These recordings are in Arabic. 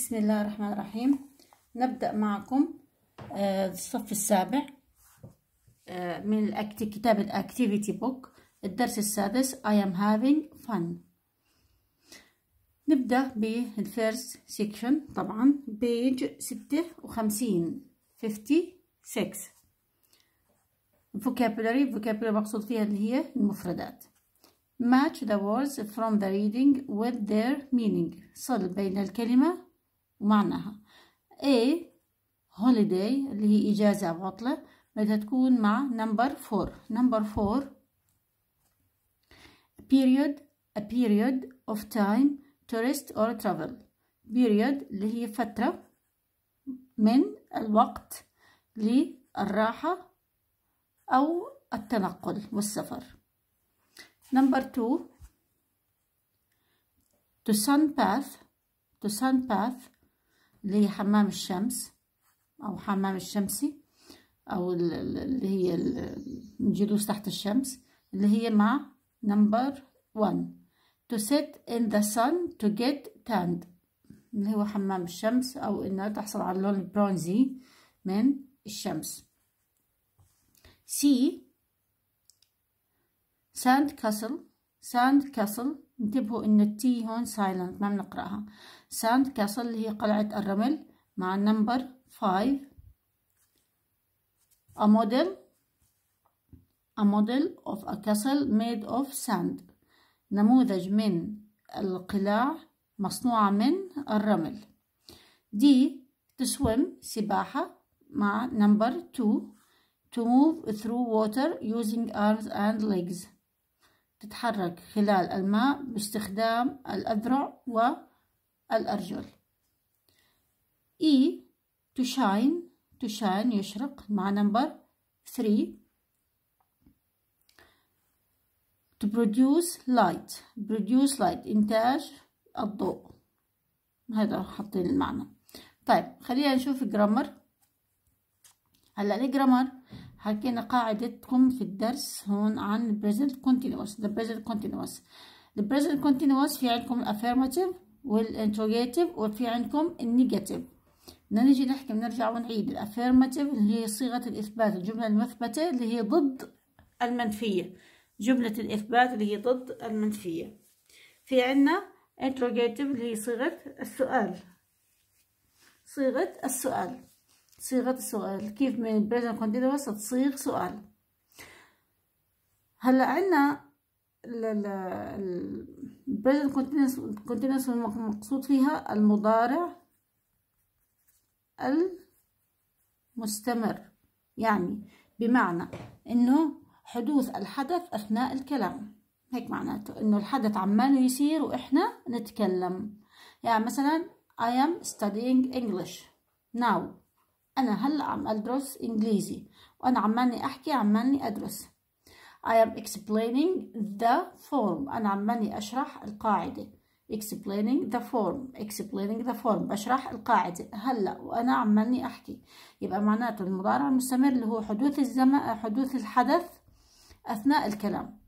بسم الله الرحمن الرحيم نبدأ معكم آه، الصف السابع آه، من كتاب الأكتيفيتي بوك الدرس السادس I am having fun نبدأ بالفيرست سيكشن طبعا بيج ستة وخمسين فيفتي سكس vocabulary vocabulary مقصود فيها اللي هي المفردات match the words from the reading with their meaning صل بين الكلمة ومعناها A holiday اللي هي إجازة أو عطلة بدها تكون مع number four number four period a period of time tourist or travel period اللي هي فترة من الوقت للراحة أو التنقل والسفر number two to sun path to sun path اللي هي حمام الشمس أو حمام الشمسي أو اللي هي الجلوس تحت الشمس اللي هي مع نمبر 1 to sit in the sun to get tanned اللي هو حمام الشمس أو إنها تحصل على اللون البرونزي من الشمس C sand castle ساند كاسل انتبهوا ان التي هون سايلنت ما بنقراها ساند كاسل اللي هي قلعة الرمل مع النمبر 5 a model a model of a castle made of sand نموذج من القلاع مصنوعة من الرمل دي swim سباحة مع نمبر 2 to move through water using arms and legs تتحرك خلال الماء باستخدام الأذرع والأرجل E to shine to shine يشرق مع نمبر 3 to produce light produce light إنتاج الضوء هذا حاطين المعنى طيب خلينا نشوف الجرامر هلا الجرامر حكينا قاعدتكم في الدرس هون عن present continuous the present continuous the present continuous في عندكم الافirmative والانتروجيتيف وفي عندكم النيجاتيف بدنا نجي نحكي بنرجع ونعيد الافيرماتيف اللي هي صيغه الاثبات الجمله المثبته اللي هي ضد المنفيه جمله الاثبات اللي هي ضد المنفيه في عندنا انتروجيتيف اللي هي صيغه السؤال صيغه السؤال صيغة السؤال كيف من البريزنت كونتينوس تصيغ سؤال هلا عنا البريزنت كونتينوس المقصود فيها المضارع المستمر يعني بمعنى انه حدوث الحدث اثناء الكلام هيك معناته انه الحدث عماله يصير واحنا نتكلم يعني مثلا I am studying English now أنا هلأ عم أدرس إنجليزي وأنا عماني أحكي عماني أدرس I am explaining the form أنا عماني أشرح القاعدة explaining the form explaining the form بشرح القاعدة هلأ وأنا عماني أحكي يبقى معناته المضارع المستمر اللي هو حدوث الزمن حدوث الحدث أثناء الكلام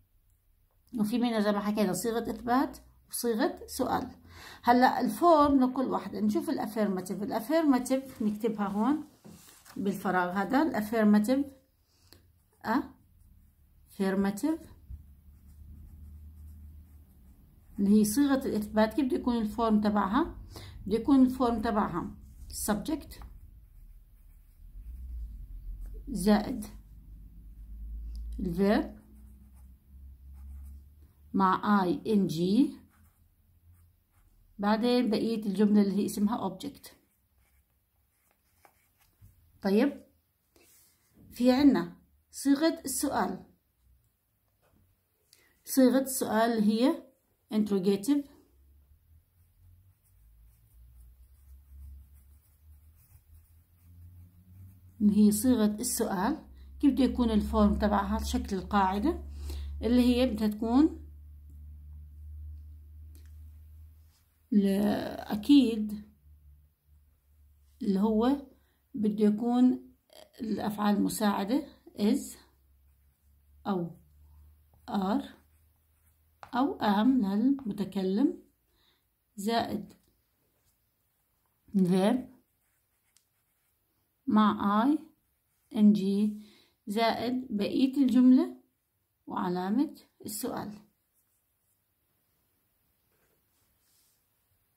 وفي منها زي ما حكينا صيغة إثبات وصيغة سؤال هلأ الفورم لكل واحدة نشوف الأفيرماتيف الأفيرماتيف نكتبها هون بالفراغ هذا الافيرماتيف افيرماتيف أه؟ اللي هي صيغه الاثبات كيف بده يكون الفورم تبعها بده يكون الفورم تبعها subject زائد الفيرب مع اي ان جي بعدين بقيه الجمله اللي هي اسمها object طيب في عنا صيغة السؤال صيغة السؤال هي interrogative اللي هي صيغة السؤال كيف بده يكون الفورم تبعها شكل القاعدة اللي هي بدها تكون أكيد اللي هو بده يكون الأفعال المساعدة is أو are أو am للمتكلم زائد verb مع I NG زائد بقية الجملة وعلامة السؤال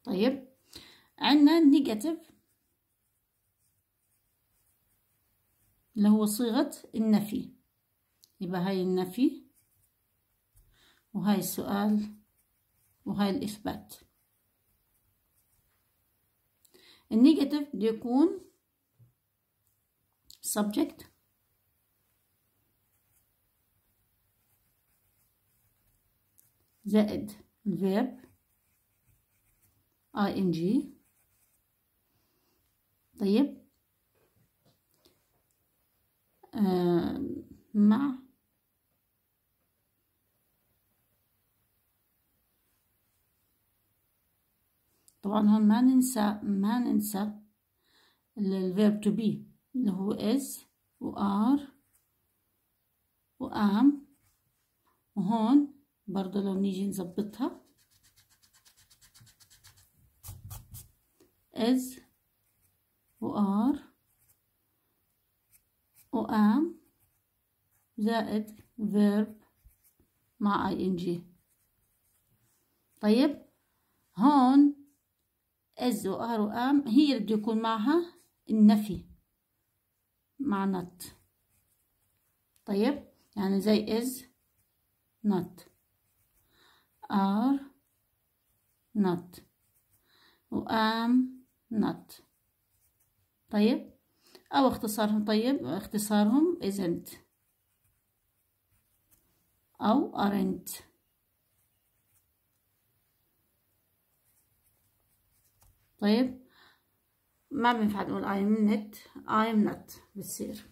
طيب عندنا negative اللي هو صيغة النفي يبقى هاي النفي وهاي السؤال وهاي الإثبات النيجاتيف بده يكون subject زائد verb ing طيب آه، مع طبعا هون ما ننسى ما ننسى الفيرب تو بي اللي هو is و are و am وهون برضه لو نيجي نظبطها is و are و ام زائد verb مع ing طيب هون از و ار و ام هي اللي بده يكون معها النفي مع not طيب يعني زي is not are not و ام not طيب أو اختصارهم طيب اختصارهم isn't أو aren't طيب ما بينفع نقول I'm not I'm not بتصير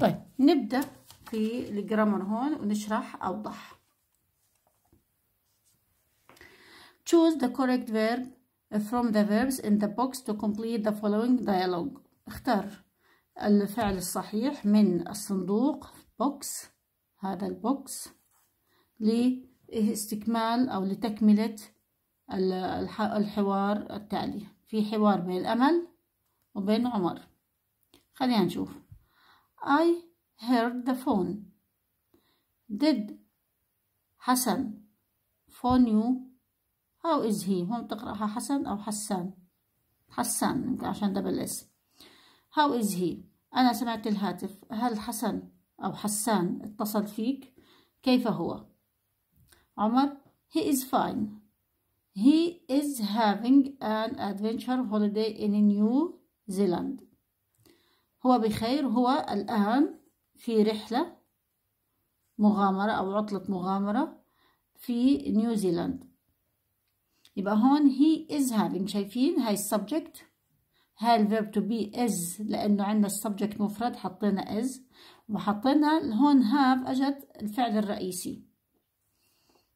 طيب نبدأ في الجرامر هون ونشرح أوضح choose the correct verb from the verbs in the box to complete the following dialogue اختار الفعل الصحيح من الصندوق بوكس هذا البوكس لاستكمال أو لتكملة الحوار التالي في حوار بين الأمل وبين عمر خلينا نشوف I heard the phone did حسن phone you how is he هم تقرأها حسن أو حسان حسان عشان دبل اس هاو از هي أنا سمعت الهاتف هل حسن أو حسان اتصل فيك كيف هو عمر he is fine he is having an adventure holiday in New Zealand هو بخير هو الآن في رحلة مغامرة أو عطلة مغامرة في نيوزيلاند يبقى هون he is having شايفين هاي السبجكت هاي الفيرب تو بي از لانه عندنا السبجكت مفرد حطينا از وحطينا هون هاف اجت الفعل الرئيسي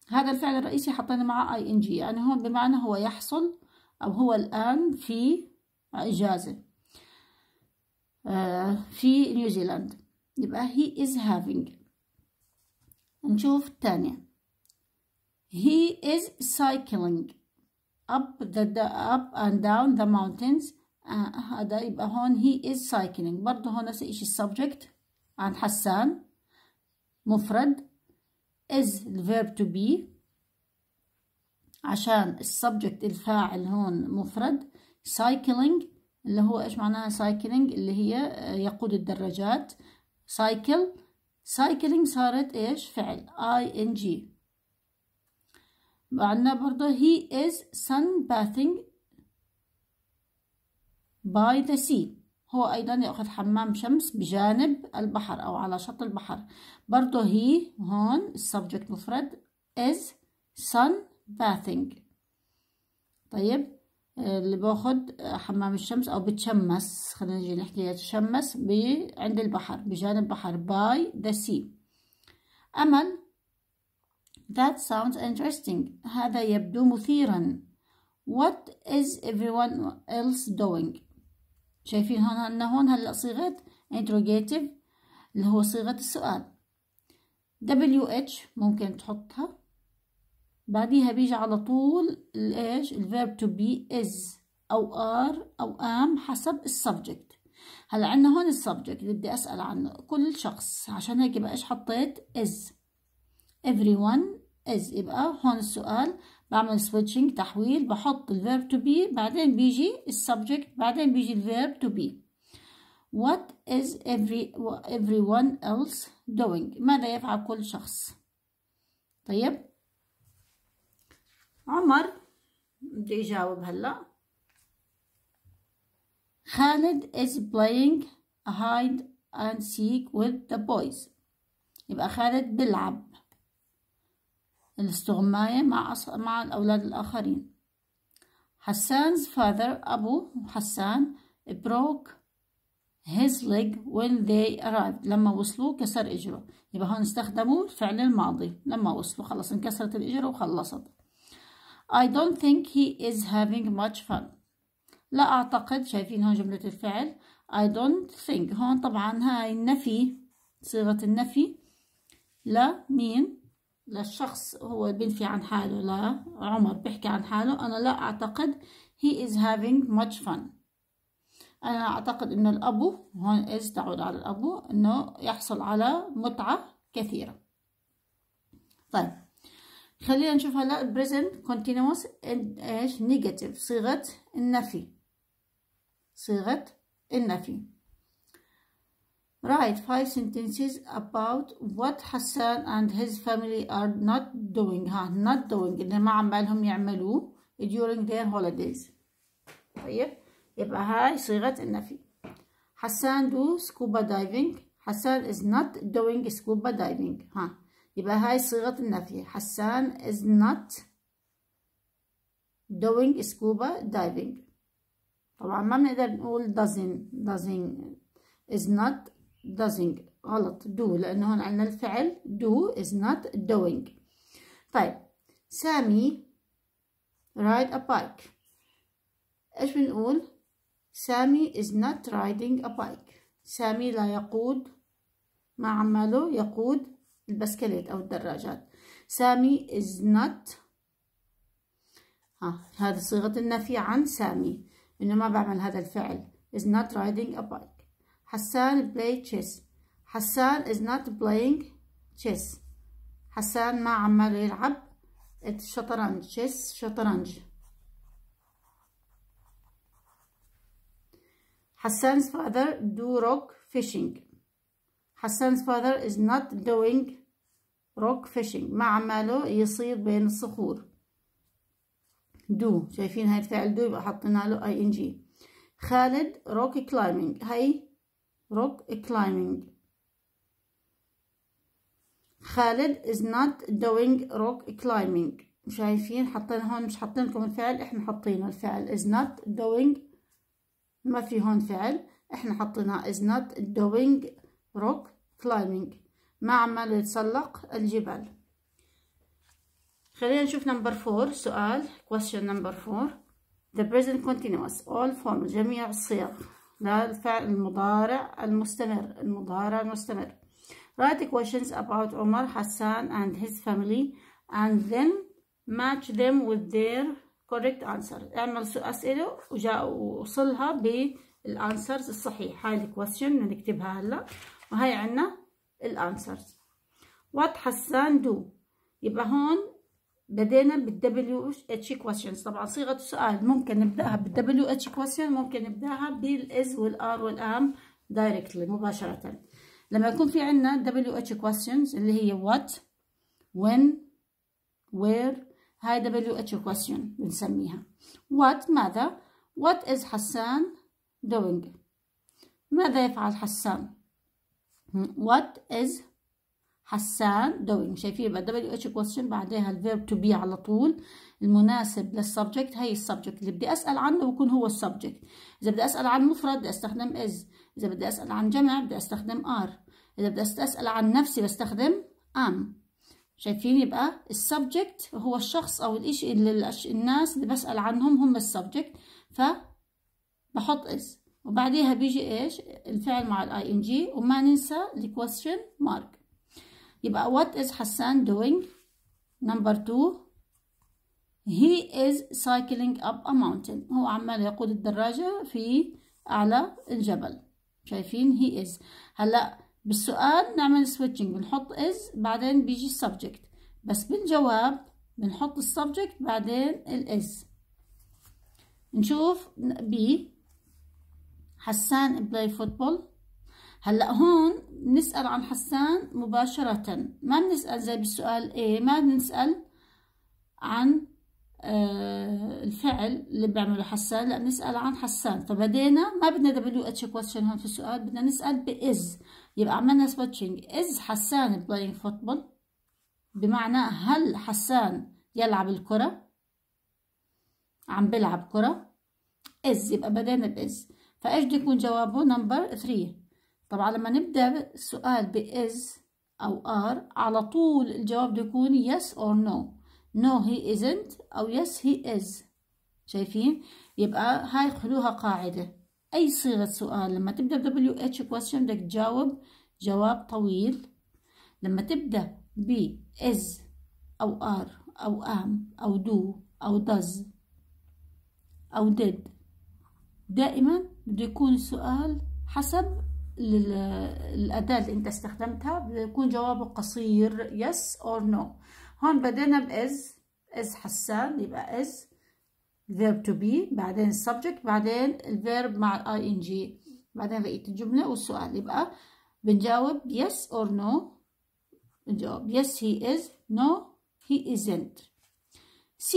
هذا الفعل الرئيسي حطينا معه اي ان جي يعني هون بمعنى هو يحصل او هو الان في اجازه آه في نيوزيلاند يبقى he is having نشوف الثانية he is cycling up the up and down the mountains آه هذا يبقى هون هي از سايكلينج برضه هون نفس الشيء السبجكت عن حسان مفرد از الفيرب تو بي عشان السبجكت الفاعل هون مفرد سايكلينج اللي هو ايش معناها سايكلينج اللي هي آه، يقود الدراجات سايكل سايكلينج صارت ايش فعل اي ان جي عندنا برضه هي از sun bathing باي ذا سي هو أيضا يأخذ حمام شمس بجانب البحر أو على شط البحر برضه هي هون السبجكت مفرد is sun bathing طيب آه، اللي باخذ آه، حمام الشمس أو بتشمس خلينا نجي نحكي يتشمس عند البحر بجانب البحر by the sea أمل that sounds interesting هذا يبدو مثيرا what is everyone else doing شايفين هون عنا هون هلا صيغه انتروجيتيف اللي هو صيغه السؤال WH ممكن تحطها بعديها بيجي على طول الايش الفيرب تو بي از او ار او ام حسب السبجكت هلا عندنا هون السبجكت اللي بدي اسال عنه كل شخص عشان هيك يبقى ايش حطيت از everyone از يبقى هون السؤال بعمل سويتشنج تحويل بحط الفيرب تو بي بعدين بيجي السبجكت بعدين بيجي الفيرب تو بي What is every everyone else doing ماذا يفعل كل شخص طيب عمر بدي اجاوب هلا خالد is playing hide and seek with the boys يبقى خالد بيلعب الاستغماية مع أص... مع الأولاد الآخرين حسان's father أبو حسان broke his leg when they arrived لما وصلوا كسر إجره يبقى هون استخدموا الفعل الماضي لما وصلوا خلص انكسرت الإجرة وخلصت I don't think he is having much fun لا أعتقد شايفين هون جملة الفعل I don't think هون طبعا هاي النفي صيغة النفي لا مين للشخص هو بينفي عن حاله لا عمر بيحكي عن حاله أنا لا أعتقد he is having much fun أنا أعتقد إن الأبو هون is تعود على الأبو إنه يحصل على متعة كثيرة طيب خلينا نشوف هلا present continuous ايش negative صيغة النفي صيغة النفي Write five sentences about what Hassan and his family are not doing ها not doing اللي ما عمالهم يعملوا during their holidays طيب يبقى هاي صيغة النفي حسان do scuba diving حسان is not doing scuba diving ها يبقى هاي صيغة النفي حسان is not doing scuba diving طبعا ما بنقدر نقول doesn't doesn't is not doesn't غلط do لأنه هون عندنا الفعل do is not doing طيب سامي ride a bike إيش بنقول سامي is not riding a bike سامي لا يقود ما عماله يقود البسكليت أو الدراجات سامي is not ها آه، هذه صيغة النفي عن سامي إنه ما بعمل هذا الفعل is not riding a bike حسان play chess حسان is not playing chess حسان ما عمال يلعب الشطرنج chess شطرنج حسان's father do rock fishing حسان's father is not doing rock fishing ما عماله يصيد بين الصخور do شايفين هاي الفعل do يبقى حطينا له ing. خالد rock climbing هاي rock climbing خالد is not doing rock climbing شايفين حطينا هون مش حاطين لكم الفعل احنا حاطينه الفعل is not doing ما في هون فعل احنا حاطينها is not doing rock climbing ما عمال يتسلق الجبال خلينا نشوف نمبر فور سؤال question number four the present continuous all forms جميع الصيغ للفعل المضارع المستمر المضارع المستمر write questions about Omar Hassan and his family and then match them with their correct answer اعمل أسئلة وصلها بالانسرز الصحيح هاي الكويستشن نكتبها هلا وهي عنا الانسرز what Hassan do يبقى هون بدينا بالدبليو اتش كويشنز طبعا صيغه السؤال ممكن نبداها بالدبليو اتش كويشن ممكن نبداها بالاس والار والام دايركتلي مباشره لما يكون في عندنا دبليو اتش كويشنز اللي هي وات وين وير هاي دبليو اتش كويشن بنسميها وات ماذا وات از حسان دوينج ماذا يفعل حسان وات از حسان دوينج شايفين يبقى دبليو اتش كويستشن بعدها الفيرب تو بي على طول المناسب للسبجكت هي السبجكت اللي بدي اسال عنه بكون هو السبجكت اذا بدي اسال عن مفرد بدي استخدم از اذا بدي اسال عن جمع بدي استخدم ار اذا بدي اسال عن نفسي بستخدم ام شايفين يبقى السبجكت هو الشخص او الاشي اللي الناس اللي بسال عنهم هم السبجكت ف بحط از وبعديها بيجي ايش الفعل مع الاي ان جي وما ننسى الكويستشن مارك يبقى what is حسان doing number two he is cycling up a mountain هو عمال يقود الدراجة في أعلى الجبل شايفين he is هلأ بالسؤال نعمل switching بنحط is بعدين بيجي subject بس بالجواب بنحط subject بعدين is نشوف بي حسان بلاي فوتبول هلا هون بنسال عن حسان مباشره ما بنسال زي بالسؤال ايه ما بنسال عن آه، الفعل اللي بيعمله حسان لا بنسال عن حسان فبدينا ما بدنا دبليو اتش كويشن هون في السؤال بدنا نسال باز يبقى عملنا سبوتشنج از حسان بلاينج فوتبول بمعنى هل حسان يلعب الكره عم بلعب كره از يبقى بدينا باز فايش بده يكون جوابه نمبر 3 طبعا لما نبدأ السؤال is أو آر على طول الجواب بده يكون yes or no no he isn't أو yes he is شايفين يبقى هاي خلوها قاعدة أي صيغة سؤال لما تبدأ WH question بدك تجاوب جواب طويل لما تبدأ ب is أو are أو am أو do أو does أو did دائما بده يكون السؤال حسب الأداة اللي أنت استخدمتها بيكون جوابه قصير يس أور نو هون بدينا بإز إز حسان يبقى إز verb to be بعدين subject بعدين الفيرب مع الاي ان جي بعدين بقية الجملة والسؤال يبقى بنجاوب yes or no بنجاوب yes he is no he isn't C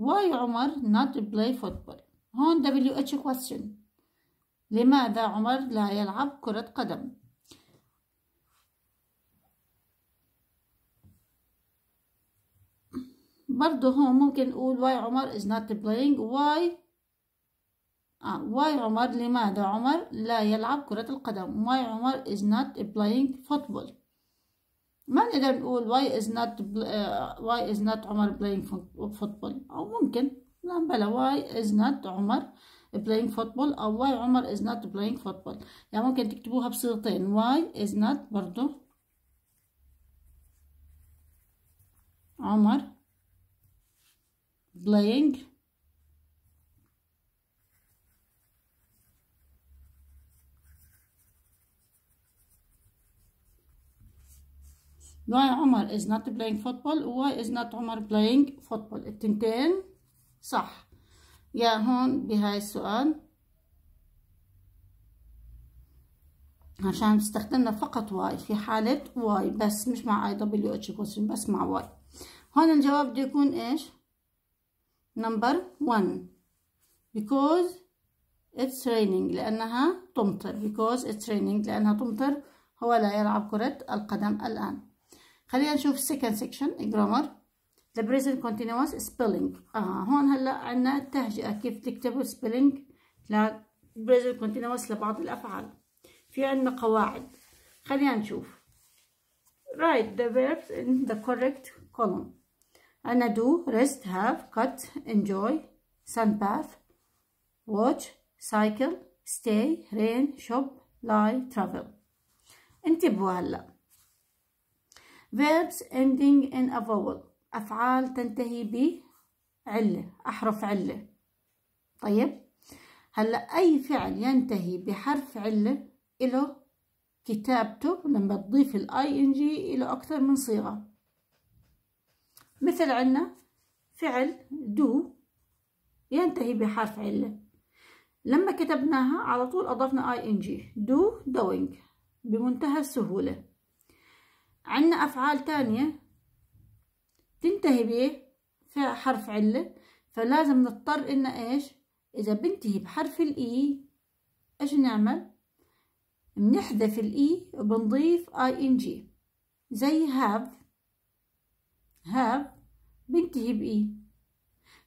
why عمر not play football هون WH question لماذا عمر لا يلعب كرة قدم؟ برضه هون ممكن نقول why عمر is not playing why آه، why عمر لماذا عمر لا يلعب كرة القدم why عمر is not playing football ما نقدر نقول why is not uh, why is not عمر playing football أو ممكن لا بلا why is not عمر playing football او why عمر is not playing football يعني ممكن تكتبوها بصيغتين why is not برضو عمر playing why عمر is not playing football why is not عمر playing football التنتين صح يا هون بهاي السؤال عشان استخدمنا فقط واي في حالة واي بس مش مع اي دبليو اتش كوسين بس مع واي هون الجواب بده يكون ايش نمبر 1 because it's raining لأنها تمطر because it's raining لأنها تمطر هو لا يلعب كرة القدم الآن خلينا نشوف second section grammar the present continuous spelling آه هون هلا عندنا التهجئه كيف تكتبوا spelling ل present continuous لبعض الافعال في عندنا قواعد خلينا نشوف write the verbs in the correct column أنا do rest have cut enjoy sun bath watch cycle stay rain shop lie travel انتبهوا هلا verbs ending in a vowel أفعال تنتهي ب علة أحرف علة طيب هلا أي فعل ينتهي بحرف علة إله كتابته لما تضيف الاي ان جي له أكثر من صيغة مثل عنا فعل دو ينتهي بحرف علة لما كتبناها على طول أضفنا اي ان جي دو دوينج بمنتهى السهولة عنا أفعال تانية تنتهي بايه حرف عله فلازم نضطر ان ايش اذا بنتهي بحرف الاي e، ايش نعمل بنحذف الاي e وبنضيف اي ان جي زي هاف هاف بنتهي باي e.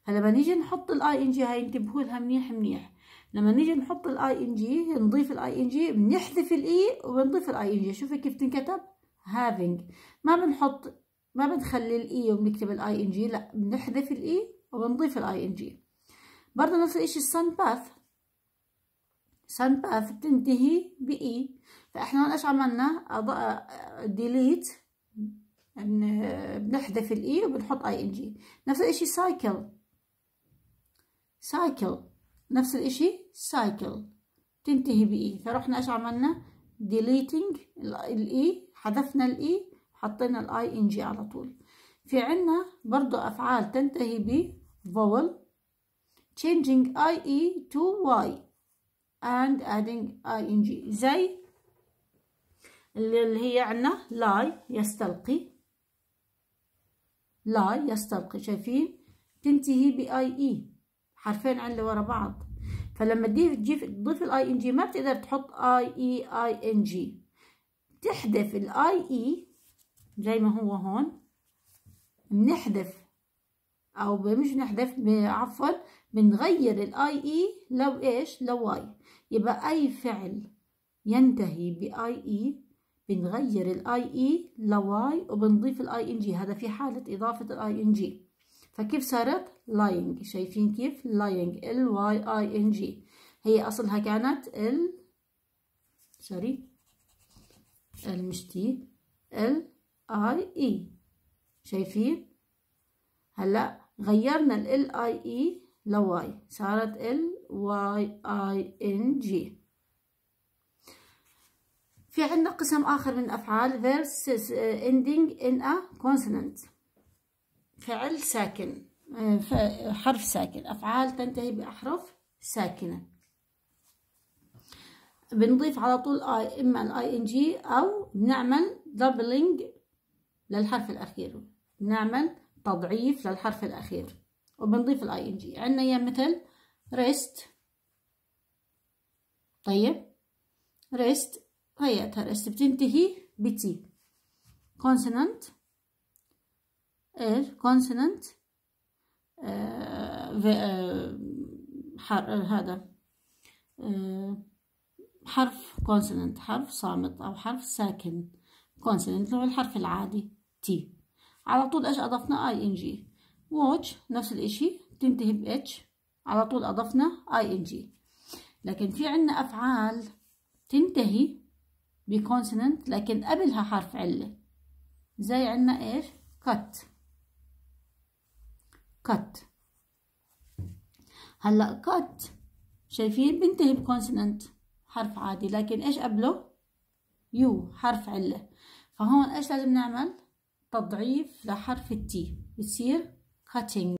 فلما نيجي نحط الاي ان جي هاي انتبهوا لها منيح منيح لما نيجي نحط الاي ان جي نضيف الاي ان جي بنحذف الاي وبنضيف الاي ان جي شوفي كيف تنكتب having ما بنحط ما بنخلي الاي e وبنكتب الاي ان جي لا بنحذف الاي e وبنضيف الاي ان جي برضه نفس الشيء السن باث سن باث بتنتهي باي e. فاحنا هون ايش عملنا ديليت بنحذف الاي وبنحط اي ان جي نفس الشيء سايكل سايكل نفس الشيء سايكل تنتهي باي فرحنا ايش عملنا ديليتنج الاي حذفنا الاي حطينا الاي ان جي على طول في عنا برضو افعال تنتهي ب vowel changing ie to y and adding ing زي اللي هي عنا لاي يستلقي لاي يستلقي شايفين تنتهي ب ie حرفين عن اللي ورا بعض فلما تضيف تضيف الاي ان جي ما بتقدر تحط اي اي اي ان جي تحذف الاي اي زي ما هو هون بنحذف او مش بنحذف عفوا بنغير الاي اي e لو ايش لو واي يبقى اي فعل ينتهي باي اي e، بنغير الاي اي e لواي وبنضيف الاي ان جي هذا في حاله اضافه الاي ان جي فكيف صارت لاينج شايفين كيف لاينج ال واي اي ان جي هي اصلها كانت ال سوري مش تي ال اي اي شايفين هلا غيرنا ال ال اي اي e لواي صارت ال واي اي ان جي في عندنا قسم اخر من الافعال versus آه، ending in a consonant فعل ساكن آه، حرف ساكن افعال تنتهي باحرف ساكنه بنضيف على طول اي اما الاي ان جي او بنعمل دبلينج للحرف الأخير بنعمل تضعيف للحرف الأخير وبنضيف الـ ing عندنا يا مثل ريست طيب ريست هيئتها ريست بتنتهي بـ t consonant آه آه حر آه، هذا آه، حرف consonant حرف صامت أو حرف ساكن consonant هو الحرف العادي تي على طول اش اضفنا اي ان جي واتش نفس الاشي تنتهي باتش على طول اضفنا اي ان جي لكن في عنا افعال تنتهي بكونسوننت لكن قبلها حرف عله زي عنا ايش كت كت هلا كت شايفين بنتهي بكونسوننت حرف عادي لكن ايش قبله يو حرف عله فهون ايش لازم نعمل تضعيف لحرف التي بيصير cutting